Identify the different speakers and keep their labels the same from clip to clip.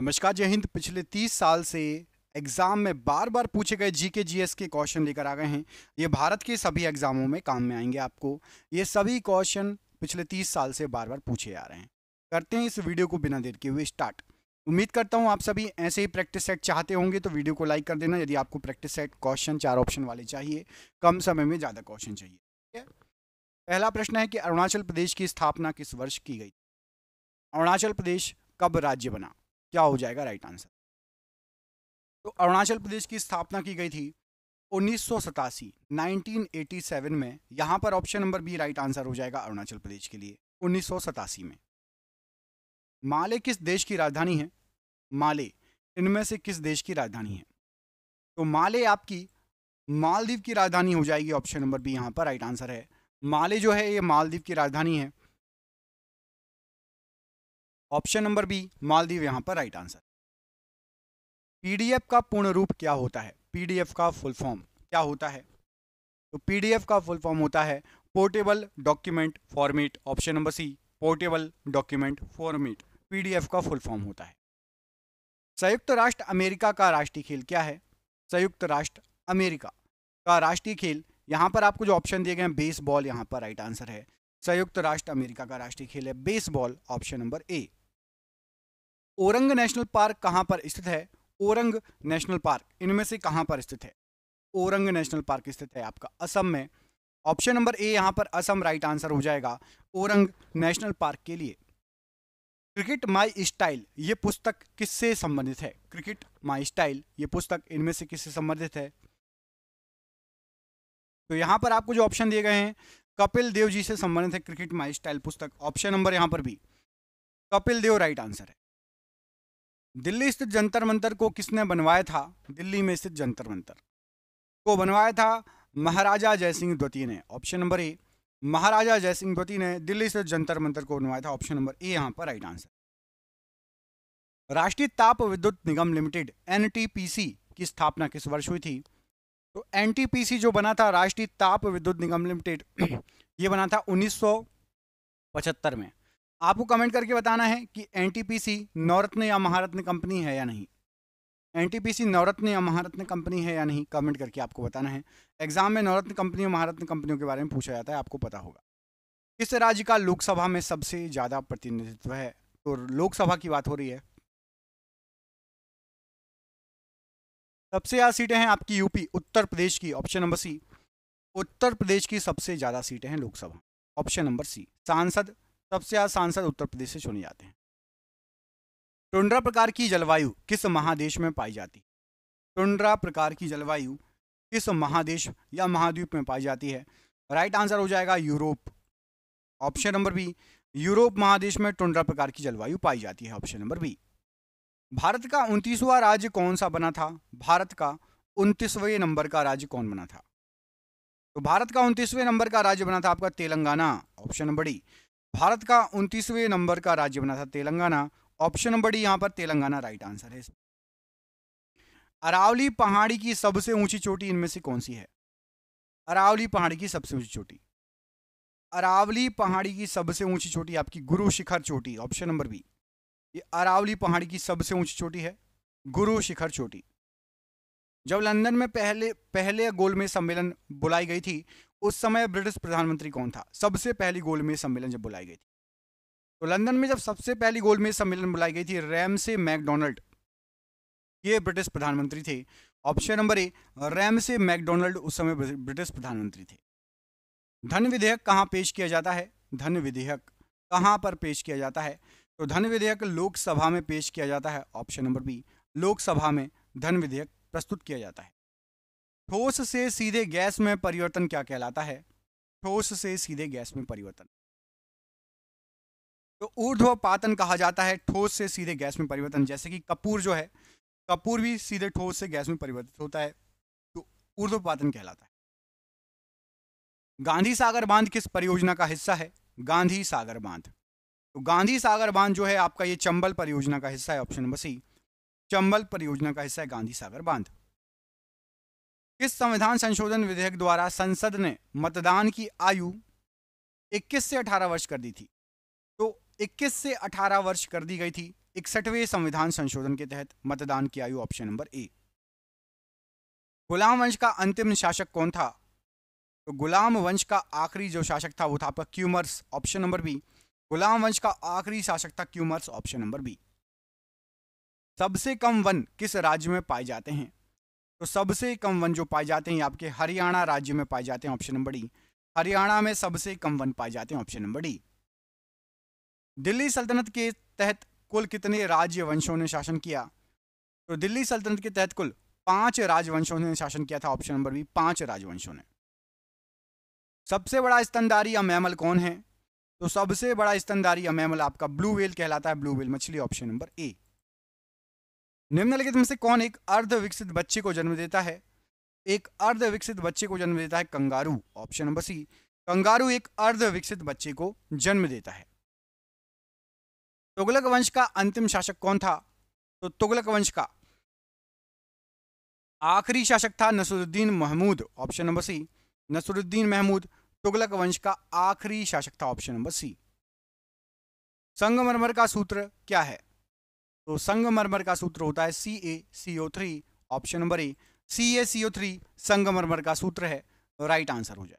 Speaker 1: नमस्कार जय हिंद पिछले तीस साल से एग्ज़ाम में बार बार पूछे गए जीके जीएस जी एस के क्वेश्चन लेकर आ गए हैं ये भारत के सभी एग्ज़ामों में काम में आएंगे आपको ये सभी क्वेश्चन पिछले तीस साल से बार बार पूछे आ रहे हैं करते हैं इस वीडियो को बिना देर के हुए स्टार्ट उम्मीद करता हूँ आप सभी ऐसे ही प्रैक्टिस सेट चाहते होंगे तो वीडियो को लाइक कर देना यदि आपको प्रैक्टिस सेट क्वेश्चन चार ऑप्शन वाले चाहिए कम समय में ज़्यादा क्वेश्चन चाहिए पहला प्रश्न है कि अरुणाचल प्रदेश की स्थापना किस वर्ष की गई अरुणाचल प्रदेश कब राज्य बना क्या हो जाएगा राइट आंसर तो अरुणाचल प्रदेश की स्थापना की गई थी उन्नीस सौ में यहां पर option number B right answer हो जाएगा अरुणाचल प्रदेश के लिए उन्नीस में माले किस देश की राजधानी है माले इनमें से किस देश की राजधानी है तो माले आपकी मालदीव की राजधानी हो जाएगी ऑप्शन नंबर बी यहां पर राइट आंसर है माले जो है ये मालदीव की राजधानी है ऑप्शन नंबर बी मालदीव यहां पर राइट आंसर पीडीएफ का पूर्ण रूप क्या होता है पीडीएफ का फुल फॉर्म क्या होता है तो पीडीएफ का फुल फॉर्म होता है portable document format option number C portable document format PDF का फुल फॉर्म होता है संयुक्त राष्ट्र अमेरिका का राष्ट्रीय खेल क्या है संयुक्त राष्ट्र अमेरिका का राष्ट्रीय खेल यहां पर आपको जो ऑप्शन दिए गए हैं बेसबॉल यहां पर राइट आंसर है संयुक्त राष्ट्र अमेरिका का राष्ट्रीय खेल है baseball option number A Orang national park कहाँ पर स्थित है औरंग नेशनल पार्क इनमें से कहाँ पर स्थित है औरंग नेशनल पार्क स्थित है आपका असम में ऑप्शन नंबर ए यहाँ पर असम राइट आंसर हो जाएगा औरंग नेशनल पार्क के लिए क्रिकेट माई स्टाइल ये पुस्तक किससे संबंधित है क्रिकेट माई स्टाइल ये पुस्तक इनमें से किससे संबंधित है तो यहाँ पर आपको जो ऑप्शन दिए गए हैं कपिल देव जी से संबंधित है क्रिकेट माई स्टाइल पुस्तक ऑप्शन नंबर यहाँ पर भी कपिल देव राइट आंसर है दिल्ली स्थित जंतर मंतर को किसने बनवाया था दिल्ली में स्थित जंतर मंतर को बनवाया था महाराजा जयसिंह द्वती ने option number A Maharaja Jaisingh द्वती ने दिल्ली स्थित जंतर मंतर को बनवाया था ऑप्शन नंबर ए यहाँ पर राइट आंसर राष्ट्रीय ताप विद्युत निगम लिमिटेड एन की स्थापना किस वर्ष हुई थी तो एन जो बना था राष्ट्रीय ताप विद्युत निगम लिमिटेड ये बना था उन्नीस में आपको कमेंट करके बताना है कि एनटीपीसी नवरत्न या महारत्न कंपनी है या नहीं एनटीपीसी नवरत्न या महारत्न कंपनी है या नहीं कमेंट करके आपको बताना है एग्जाम में नवरत्न कंपनी और महारत्न कंपनियों के बारे में पूछा जाता है आपको पता होगा किस राज्य का लोकसभा में सबसे ज़्यादा प्रतिनिधित्व है तो लोकसभा की बात हो रही है सबसे ज़्यादा सीटें हैं आपकी यूपी उत्तर प्रदेश की ऑप्शन नंबर सी उत्तर प्रदेश की सबसे ज़्यादा सीटें हैं लोकसभा ऑप्शन नंबर सी सांसद सबसे ज्यादा सांसद उत्तर प्रदेश से चुने जाते हैं टुंड्रा प्रकार की जलवायु किस महादेश में पाई जाती है टुंड्रा प्रकार की जलवायु किस महादेश या महाद्वीप में पाई जाती है राइट आंसर हो जाएगा Europe option number B Europe महादेश में टुंड्रा प्रकार की जलवायु पाई जाती है ऑप्शन नंबर बी भारत का उनतीसवां राज्य कौन सा बना था भारत का उनतीसवें नंबर का राज्य कौन बना था तो भारत का उनतीसवें नंबर का राज्य बना था आपका Telangana option number D Bharat का उनतीसवें नंबर का राज्य बना था तेलंगाना ऑप्शन नंबर डी यहाँ पर तेलंगाना राइट आंसर है अरावली पहाड़ी की सबसे ऊंची चोटी इनमें से कौन सी है अरावली पहाड़ी की सबसे ऊंची चोटी अरावली पहाड़ी की सबसे ऊंची चोटी आपकी गुरु शिखर चोटी ऑप्शन नंबर बी ये अरावली पहाड़ी की सबसे ऊंची चोटी है गुरु शिखर चोटी जब लंदन में पहले पहले गोलमेज सम्मेलन बुलाई गई थी उस समय ब्रिटिश प्रधानमंत्री कौन था सबसे पहली गोलमेज सम्मेलन जब बुलाई गई थी तो लंदन में जब सबसे पहली गोलमेज सम्मेलन बुलाई गई थी रैमसे मैकडोनल्ड ये ब्रिटिश प्रधानमंत्री थे option number A Ramsay MacDonald उस समय ब्रिटिश प्रधानमंत्री थे धन विधेयक कहाँ पेश किया जाता है धन विधेयक कहाँ पर पेश किया जाता है तो धन विधेयक लोकसभा में पेश किया जाता है ऑप्शन नंबर बी लोकसभा में धन विधेयक प्रस्तुत किया जाता है ठोस से सीधे गैस में परिवर्तन क्या कहलाता है ठोस से सीधे गैस में परिवर्तन तो ऊर्ध्वपातन कहा जाता है ठोस से सीधे गैस में परिवर्तन जैसे कि कपूर जो है कपूर भी सीधे ठोस से गैस में परिवर्तित होता है तो पातन कहलाता है गांधी सागर बांध किस परियोजना का हिस्सा है गांधी सागर बांध तो गांधी सागर बांध जो है आपका ये चंबल परियोजना का हिस्सा है ऑप्शन नंबर सी चंबल परियोजना का हिस्सा है गांधी सागर बांध इस संविधान संशोधन विधेयक द्वारा संसद ने मतदान की आयु 21 से 18 वर्ष कर दी थी तो 21 से 18 वर्ष कर दी गई थी इकसठवें संविधान संशोधन के तहत मतदान की आयु ऑप्शन नंबर ए गुलाम वंश का अंतिम शासक कौन था तो गुलाम वंश का आखिरी जो शासक था वो था आपका क्यूमर्स ऑप्शन नंबर बी गुलाम वंश का आखिरी शासक था क्यूमर्स ऑप्शन नंबर बी सबसे कम वन किस राज्य में पाए जाते हैं तो सबसे कम वन जो पाए जाते हैं आपके हरियाणा राज्य में पाए जाते हैं ऑप्शन नंबर डी हरियाणा में सबसे कम वन पाए जाते हैं ऑप्शन नंबर डी दिल्ली सल्तनत के तहत कुल कितने राज्य वंशों ने शासन किया तो दिल्ली सल्तनत के तहत कुल पांच राजवंशों ने शासन किया था ऑप्शन नंबर बी पांच राजवंशों ने सबसे बड़ा स्तनदारी या मैमल कौन है तो सबसे बड़ा स्तनदारी या मैमल आपका ब्लू व्हेल कहलाता है ब्लू व्हेल मछली ऑप्शन नंबर ए निम्नलिखित में से कौन एक अर्ध विकसित बच्चे को जन्म देता है एक अर्ध विकसित बच्चे को जन्म देता है kangaroo option number C kangaroo एक अर्ध विकसित बच्चे को जन्म देता है तुगलक वंश का अंतिम शासक कौन था तो तुगलक वंश का आखिरी शासक था Nasiruddin Mahmud option number C Nasiruddin Mahmud Tughlaq वंश का आखिरी शासक था ऑप्शन नंबर सी संगमरमर का सूत्र क्या है तो संगमरमर का सूत्र होता है C A C O three option number A C A C O three संगमरमर का सूत्र है राइट आंसर हो जाए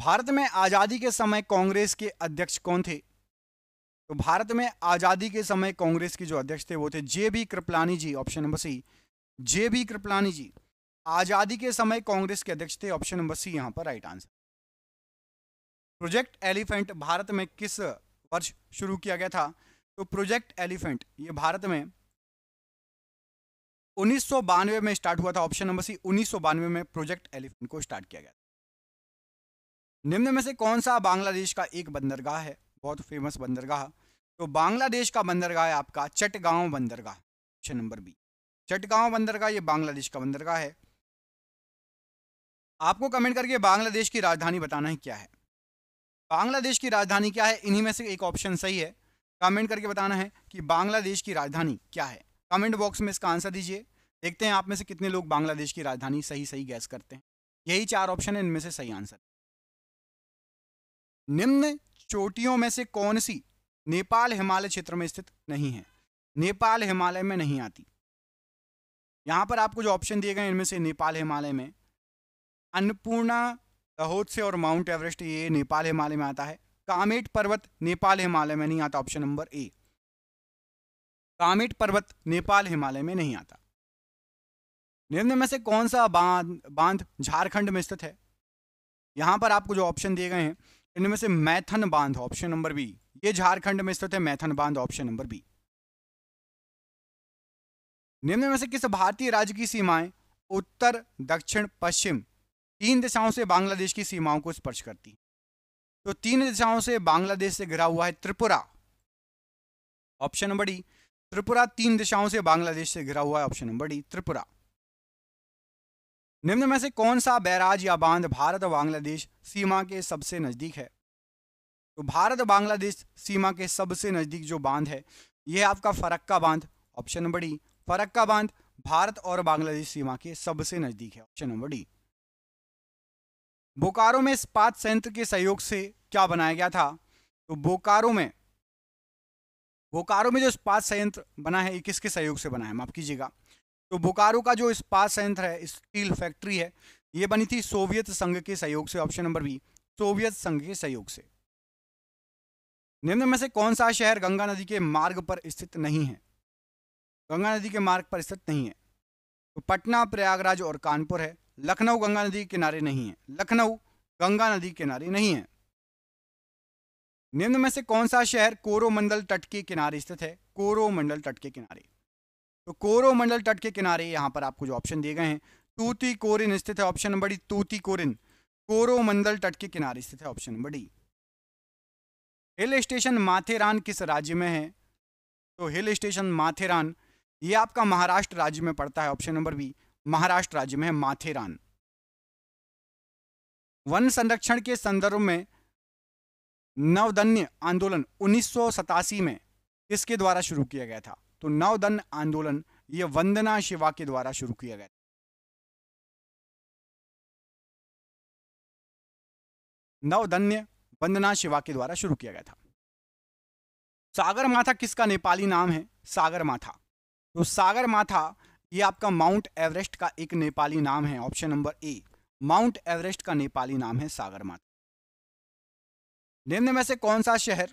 Speaker 1: भारत में आज़ादी के समय कांग्रेस के अध्यक्ष कौन थे तो भारत में आज़ादी के समय कांग्रेस के जो अध्यक्ष थे वो थे J B Kripalani ji option number C J B Kripalani ji आज़ादी के समय कांग्रेस के अध्यक्ष थे ऑप्शन नंबर सी यहां पर राइट आंसर प्रोजेक्ट एलिफेंट भारत में किस वर्ष शुरू किया गया था तो प्रोजेक्ट एलिफेंट ये भारत में उन्नीस में स्टार्ट हुआ था ऑप्शन नंबर सी उन्नीस में प्रोजेक्ट एलिफेंट को स्टार्ट किया गया निम्न में से कौन सा बांग्लादेश का एक बंदरगाह है बहुत फेमस बंदरगाह तो बांग्लादेश का बंदरगाह है आपका चटगांव बंदरगाह ऑप्शन नंबर बी चटगांव बंदरगाह ये बांग्लादेश का बंदरगाह है आपको कमेंट करके बांग्लादेश की राजधानी बताना है क्या है बांग्लादेश की राजधानी क्या है इन्हीं में से एक ऑप्शन सही है कमेंट करके बताना है कि बांग्लादेश की राजधानी क्या है कमेंट बॉक्स में इसका आंसर दीजिए देखते हैं आप में से कितने लोग बांग्लादेश की राजधानी सही सही गैस करते हैं यही चार ऑप्शन है इनमें से सही आंसर निम्न चोटियों में से कौन सी नेपाल हिमालय क्षेत्र में स्थित नहीं है नेपाल हिमालय में नहीं आती यहां पर आपको जो ऑप्शन दिए गए इनमें से नेपाल हिमालय में अन्नपूर्णा दहोत्से और माउंट एवरेस्ट ये नेपाल हिमालय में आता है कामेट पर्वत नेपाल हिमालय में नहीं आता ऑप्शन नंबर ए कामेट पर्वत नेपाल हिमालय में नहीं आता निम्न में से कौन सा बांध बांध झारखंड में स्थित है यहां पर आपको जो ऑप्शन दिए गए हैं इनमें से मैथन बांध ऑप्शन नंबर बी ये झारखंड में स्थित है मैथन बांध ऑप्शन नंबर बी निम्न में से किस भारतीय राज्य की सीमाएं उत्तर दक्षिण पश्चिम तीन दिशाओं से बांग्लादेश की सीमाओं को स्पर्श करती तो तीन दिशाओं से बांग्लादेश से घिरा हुआ है Tripura option number D Tripura तीन दिशाओं से बांग्लादेश से घिरा हुआ है ऑप्शन नंबर डी त्रिपुरा निम्न में से कौन सा बैराज या बांध भारत और बांग्लादेश सीमा के सबसे नजदीक है तो भारत बांग्लादेश सीमा के सबसे नजदीक जो बांध है यह आपका फरक्का बांध ऑप्शन नंबर डी फरक्का बांध भारत और बांग्लादेश सीमा के सबसे नजदीक है ऑप्शन नंबर डी बोकारो में इस्पात संयंत्र के सहयोग से क्या बनाया गया था तो बोकारो में बोकारो में जो इस्पात संयंत्र बना है ये किसके सहयोग से बना है माफ कीजिएगा तो बोकारो का जो इस्पात संयंत्र है स्टील फैक्ट्री है ये बनी थी सोवियत संघ के सहयोग से ऑप्शन नंबर बी सोवियत संघ के सहयोग से निम्न में से कौन सा शहर गंगा नदी के मार्ग पर स्थित नहीं है गंगा नदी के मार्ग पर स्थित नहीं है तो पटना प्रयागराज और कानपुर है लखनऊ गंगा नदी के किनारे नहीं है लखनऊ गंगा नदी के किनारे नहीं है निम्न में से कौन सा शहर कोरोमंडल तट के किनारे स्थित है कोरोमंडल तट के किनारे तो कोरोमंडल तट के किनारे यहां पर आपको जो ऑप्शन दिए गए हैं तूती कोरिन स्थित है option number D Tuticorin Coromandel तट के किनारे स्थित है option number D hill station Matheran किस राज्य में है तो हिल स्टेशन माथेरान ये आपका महाराष्ट्र राज्य में पड़ता है ऑप्शन नंबर बी महाराष्ट्र राज्य में है माथेरान वन संरक्षण के संदर्भ में नवदन्य आंदोलन उन्नीस में किसके द्वारा शुरू किया गया था तो नवदन्य आंदोलन ये वंदना शिवा के द्वारा शुरू किया गया नवदन्य वंदना शिवा के द्वारा शुरू किया गया था सागर माथा किसका नेपाली नाम है सागर माथा तो सागर माथा ये आपका माउंट एवरेस्ट का एक नेपाली नाम है option number A mount Everest का नेपाली नाम है सागरमाथा निम्न में से कौन सा शहर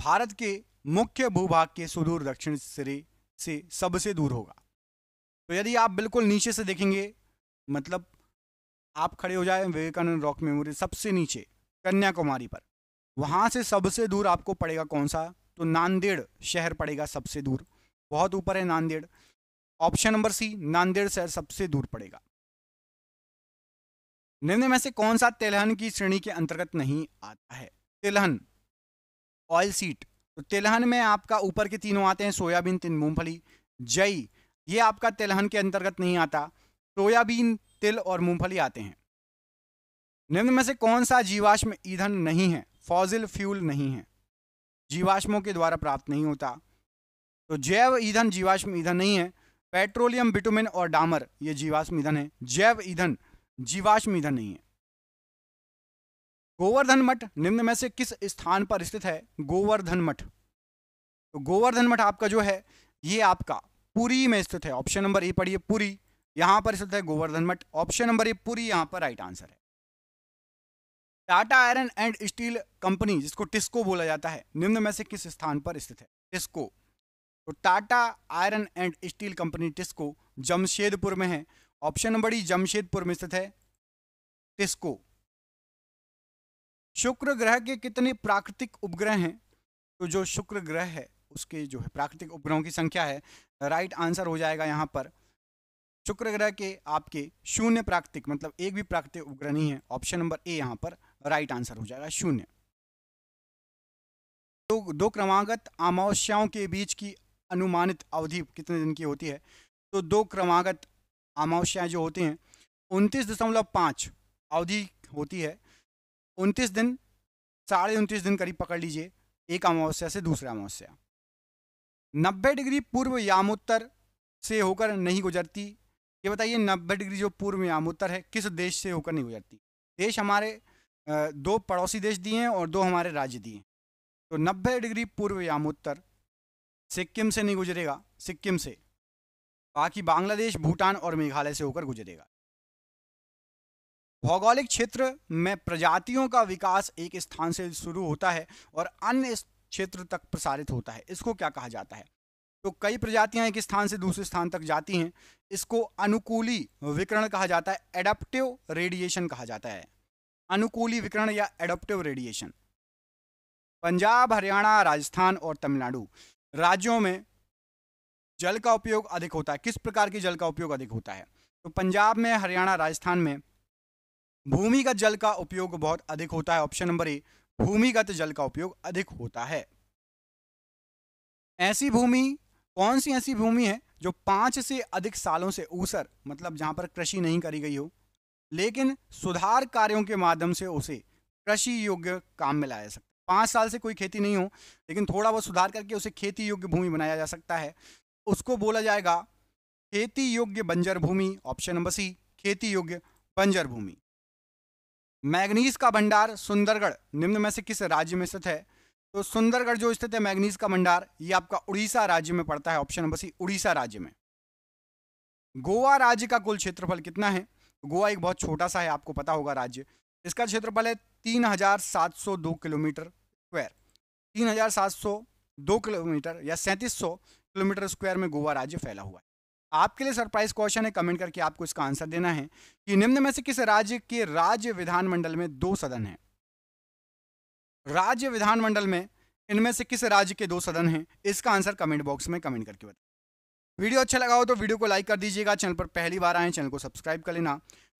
Speaker 1: भारत के मुख्य भूभाग के सुदूर दक्षिण सिरे से सबसे दूर होगा तो यदि आप बिल्कुल नीचे से देखेंगे मतलब आप खड़े हो जाए विवेकानंद रॉक मेमोरियल सबसे नीचे कन्याकुमारी पर वहां से सबसे दूर आपको पड़ेगा कौन सा तो नांदेड़ शहर पड़ेगा सबसे दूर बहुत ऊपर है Nanded option number C Nanded शहर सबसे दूर पड़ेगा निम्न में से कौन सा तेलहन की श्रेणी के अंतर्गत नहीं आता है तिलहन ऑयल सीट तो तेलहन में आपका ऊपर के तीनों आते हैं सोयाबीन तिल मूंगफली जई ये आपका तेलहन के अंतर्गत नहीं आता सोयाबीन तिल और मूंगफली आते हैं निम्न में से कौन सा जीवाश्म ईंधन नहीं है फॉजिल फ्यूल नहीं है जीवाश्मों के द्वारा प्राप्त नहीं होता तो जैव ईंधन जीवाश्म ईंधन नहीं है पेट्रोलियम बिटुमिन और डामर ये जीवाश्म ईंधन है जैव ईंधन जीवाश्म ईंधन नहीं है गोवर्धन मठ निम्न में से किस स्थान पर स्थित है गोवर्धन मठ तो गोवर्धन मठ आपका जो है ये आपका पुरी में स्थित है ऑप्शन नंबर ए पढ़िए पुरी यहां पर स्थित है गोवर्धन मठ ऑप्शन नंबर ए पुरी यहां पर राइट आंसर है Tata iron and steel company जिसको टिस्को बोला जाता है निम्न में से किस स्थान पर स्थित है टिस्को तो Tata iron and steel company TISCO Jamshedpur में है ऑप्शन नंबर डी जमशेदपुर में स्थित है टिस्को शुक्र ग्रह के कितने प्राकृतिक उपग्रह हैं तो जो शुक्र ग्रह है उसके जो है प्राकृतिक उपग्रहों की संख्या है राइट आंसर हो जाएगा यहां पर शुक्र ग्रह के आपके शून्य प्राकृतिक मतलब एक भी प्राकृतिक उपग्रह नहीं है ऑप्शन नंबर ए यहां पर राइट आंसर हो जाएगा शून्य तो दो क्रमागत अमावस्याओं के बीच की अनुमानित अवधि कितने दिन की होती है तो दो क्रमागत अमावस्याएँ जो होती हैं उनतीस दशमलव पाँच अवधि होती है उनतीस दिन साढ़े उनतीस दिन करीब पकड़ लीजिए एक अमावस्या से दूसरे अमावस्या नब्बे डिग्री पूर्व यामोत्तर से होकर नहीं गुजरती ये बताइए नब्बे डिग्री जो पूर्व यामोत्तर है किस देश से होकर नहीं गुजरती देश हमारे दो पड़ोसी देश दिए हैं और दो हमारे राज्य दिए हैं तो नब्बे डिग्री पूर्व यामोत्तर सिक्किम से नहीं गुजरेगा सिक्किम से बाकी बांग्लादेश भूटान और मेघालय से होकर गुजरेगा भौगोलिक क्षेत्र में प्रजातियों का विकास एक स्थान से शुरू होता है और अन्य क्षेत्र तक प्रसारित होता है इसको क्या कहा जाता है तो कई प्रजातियां एक स्थान से दूसरे स्थान तक जाती हैं इसको अनुकूली विकरण कहा जाता है एडप्टिव रेडिएशन कहा जाता है अनुकूली विकरण या एडप्टिव रेडिएशन पंजाब हरियाणा राजस्थान और तमिलनाडु राज्यों में जल का उपयोग अधिक होता है किस प्रकार की जल का उपयोग अधिक होता है तो पंजाब में हरियाणा राजस्थान में भूमिगत जल का उपयोग बहुत अधिक होता है ऑप्शन नंबर ए भूमिगत जल का उपयोग अधिक होता है ऐसी भूमि कौन सी ऐसी भूमि है जो पांच से अधिक सालों से ऊसर मतलब जहां पर कृषि नहीं करी गई हो लेकिन सुधार कार्यों के माध्यम से उसे कृषि योग्य काम में लाया जा सकता पाँच साल से कोई खेती नहीं हो लेकिन थोड़ा बहुत सुधार करके उसे खेती योग्य भूमि बनाया जा सकता है उसको बोला जाएगा खेती योग्य बंजर भूमि ऑप्शन नंबर सी खेती योग्य बंजर भूमि मैग्नीज का भंडार सुंदरगढ़ निम्न में से किस राज्य में स्थित है तो सुंदरगढ़ जो स्थित है मैग्नीज का भंडार ये आपका उड़ीसा राज्य में पड़ता है ऑप्शन नंबर सी उड़ीसा राज्य में गोवा राज्य का कुल क्षेत्रफल कितना है गोवा एक बहुत छोटा सा है आपको पता होगा राज्य इसका क्षेत्रफल है तीन हजार सात सौ दो किलोमीटर स्क्वायर तीन हजार सात सौ दो किलोमीटर या सैंतीस सौ किलोमीटर स्क्वायर में गोवा राज्य फैला हुआ है आपके लिए सरप्राइज क्वेश्चन है कमेंट करके आपको इसका आंसर देना है कि निम्न में से किस राज्य के राज्य विधानमंडल में दो सदन है राज्य विधानमंडल में इनमें से किस राज्य के दो सदन हैं इसका आंसर कमेंट बॉक्स में कमेंट करके बताएं वीडियो अच्छा लगा हो तो वीडियो को लाइक कर दीजिएगा चैनल पर पहली बार आए चैनल को सब्सक्राइब कर लेना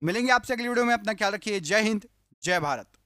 Speaker 1: मिलेंगे आपसे अगली वीडियो में अपना ख्याल रखिए जय हिंद जय भारत